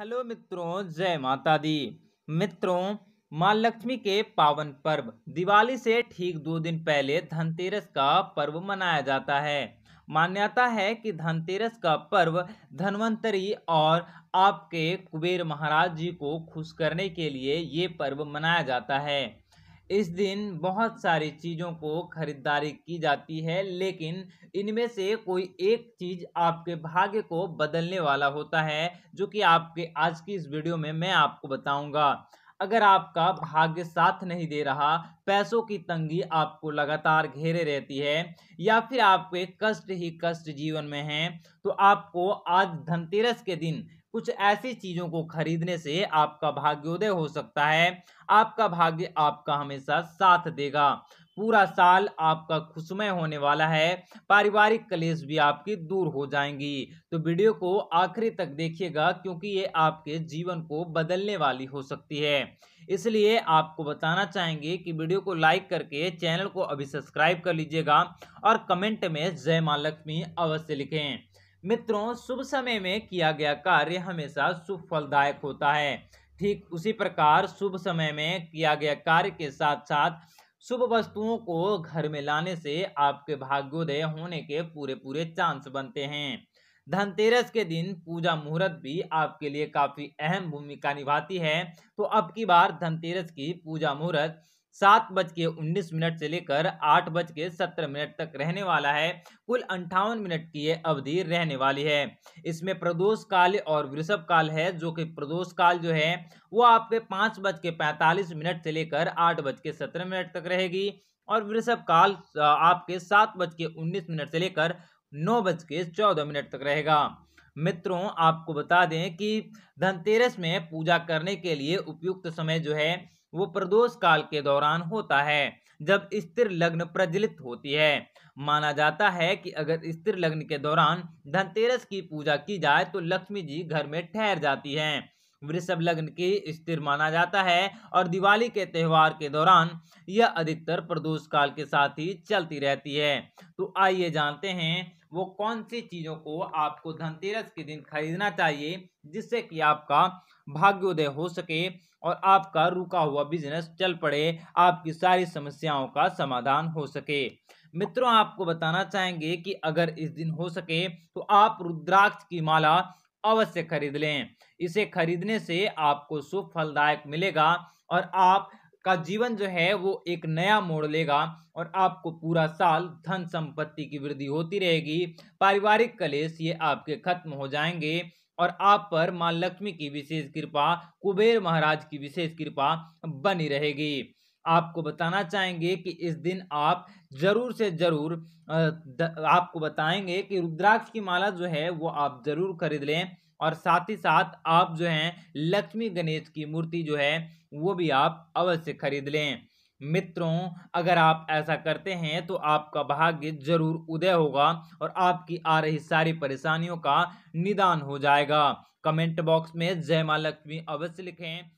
hello मित्रों जय माता दी मित्रों माँ लक्ष्मी के पावन पर्व दिवाली से ठीक दो दिन पहले धनतेरस का पर्व मनाया जाता है मान्यता है कि धनतेरस का पर्व धनवंतरी और आपके कुबेर महाराज जी को खुश करने के लिए ये पर्व मनाया जाता है इस दिन बहुत सारी चीज़ों को खरीदारी की जाती है लेकिन इनमें से कोई एक चीज़ आपके भाग्य को बदलने वाला होता है जो कि आपके आज की इस वीडियो में मैं आपको बताऊंगा अगर आपका भाग्य साथ नहीं दे रहा पैसों की तंगी आपको लगातार घेरे रहती है या फिर आपके कष्ट ही कष्ट जीवन में हैं तो आपको आज धनतेरस के दिन कुछ ऐसी चीजों को खरीदने से आपका भाग्योदय हो सकता है आपका भाग्य आपका हमेशा साथ देगा पूरा साल आपका खुशमय होने वाला है पारिवारिक कलेश भी आपकी दूर हो जाएंगी तो वीडियो को आखिरी तक देखिएगा क्योंकि ये आपके जीवन को बदलने वाली हो सकती है इसलिए आपको बताना चाहेंगे कि वीडियो को लाइक करके चैनल को अभी सब्सक्राइब कर लीजिएगा और कमेंट में जय माँ लक्ष्मी अवश्य लिखें मित्रों शुभ समय में किया गया कार्य हमेशा शुभ फलदायक होता है ठीक उसी प्रकार शुभ समय में किया गया कार्य के साथ साथ शुभ वस्तुओं को घर में लाने से आपके भाग्योदय होने के पूरे पूरे चांस बनते हैं धनतेरस के दिन पूजा मुहूर्त भी आपके लिए काफी अहम भूमिका निभाती है तो अब की बार धनतेरस की पूजा मुहूर्त सात बज के उन्नीस मिनट से लेकर आठ बज के सत्रह मिनट तक रहने वाला है कुल अंठावन मिनट की यह अवधि रहने वाली है इसमें प्रदोष काल और वृषभ काल है जो कि प्रदोष काल जो है वो आपके पाँच बज के पैंतालीस मिनट से लेकर आठ बज के सत्रह मिनट तक रहेगी और वृषभ काल आपके सात बज के उन्नीस मिनट से लेकर नौ बज के चौदह मिनट तक रहेगा मित्रों आपको बता दें कि धनतेरस में पूजा करने के लिए उपयुक्त समय जो है वो प्रदोष काल के दौरान होता है जब स्थिर लग्न प्रज्वलित होती है माना जाता है कि अगर स्थिर लग्न के दौरान धनतेरस की पूजा की जाए तो लक्ष्मी जी घर में ठहर जाती हैं वृषभ लग्न की स्थिर माना जाता है और दिवाली के त्यौहार के दौरान यह अधिकतर प्रदोष काल के साथ ही चलती रहती है तो आइए जानते हैं वो कौन सी चीज़ों को आपको धनतेरस के दिन खरीदना चाहिए जिससे कि आपका भाग्योदय हो सके और आपका रुका हुआ बिजनेस चल पड़े आपकी सारी समस्याओं का समाधान हो सके मित्रों आपको बताना चाहेंगे कि अगर इस दिन हो सके तो आप रुद्राक्ष की माला अवश्य खरीद लें इसे खरीदने से आपको शुभ फलदायक मिलेगा और आप का जीवन जो है वो एक नया मोड़ लेगा और आपको पूरा साल धन संपत्ति की वृद्धि होती रहेगी पारिवारिक कलेश ये आपके खत्म हो जाएंगे और आप पर मां लक्ष्मी की विशेष कृपा कुबेर महाराज की विशेष कृपा बनी रहेगी आपको बताना चाहेंगे कि इस दिन आप जरूर से जरूर आपको बताएंगे कि रुद्राक्ष की माला जो है वो आप जरूर खरीद लें और साथ ही साथ आप जो हैं लक्ष्मी गणेश की मूर्ति जो है वो भी आप अवश्य खरीद लें मित्रों अगर आप ऐसा करते हैं तो आपका भाग्य जरूर उदय होगा और आपकी आ रही सारी परेशानियों का निदान हो जाएगा कमेंट बॉक्स में जय माँ लक्ष्मी अवश्य लिखें